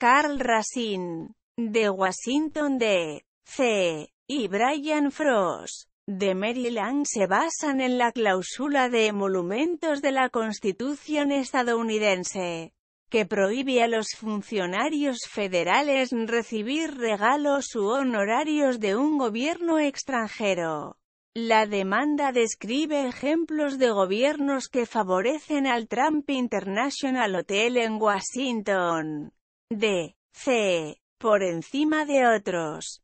Carl Racine, de Washington D.C., y Brian Frost, de Maryland se basan en la cláusula de emolumentos de la Constitución estadounidense, que prohíbe a los funcionarios federales recibir regalos u honorarios de un gobierno extranjero. La demanda describe ejemplos de gobiernos que favorecen al Trump International Hotel en Washington D. C por encima de otros.